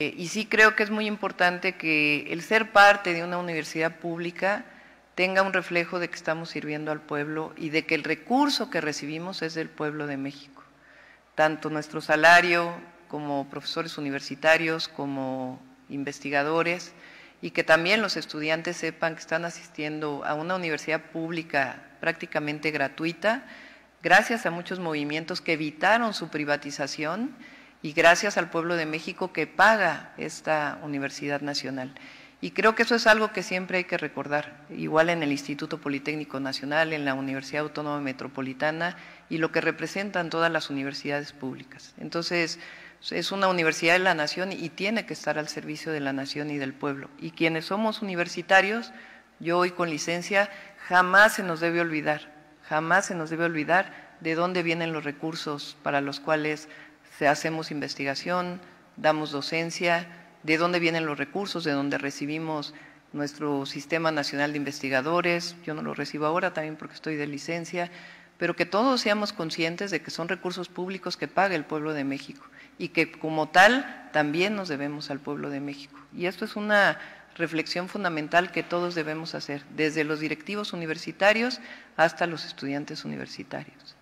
Eh, y sí creo que es muy importante que el ser parte de una universidad pública tenga un reflejo de que estamos sirviendo al pueblo y de que el recurso que recibimos es del pueblo de México. Tanto nuestro salario como profesores universitarios, como investigadores, y que también los estudiantes sepan que están asistiendo a una universidad pública prácticamente gratuita, gracias a muchos movimientos que evitaron su privatización y gracias al pueblo de México que paga esta Universidad Nacional. Y creo que eso es algo que siempre hay que recordar, igual en el Instituto Politécnico Nacional, en la Universidad Autónoma Metropolitana y lo que representan todas las universidades públicas. Entonces, es una universidad de la nación y tiene que estar al servicio de la nación y del pueblo. Y quienes somos universitarios, yo hoy con licencia, jamás se nos debe olvidar, jamás se nos debe olvidar de dónde vienen los recursos para los cuales hacemos investigación, damos docencia, de dónde vienen los recursos, de dónde recibimos nuestro Sistema Nacional de Investigadores, yo no lo recibo ahora también porque estoy de licencia, pero que todos seamos conscientes de que son recursos públicos que paga el pueblo de México y que como tal también nos debemos al pueblo de México. Y esto es una reflexión fundamental que todos debemos hacer, desde los directivos universitarios hasta los estudiantes universitarios.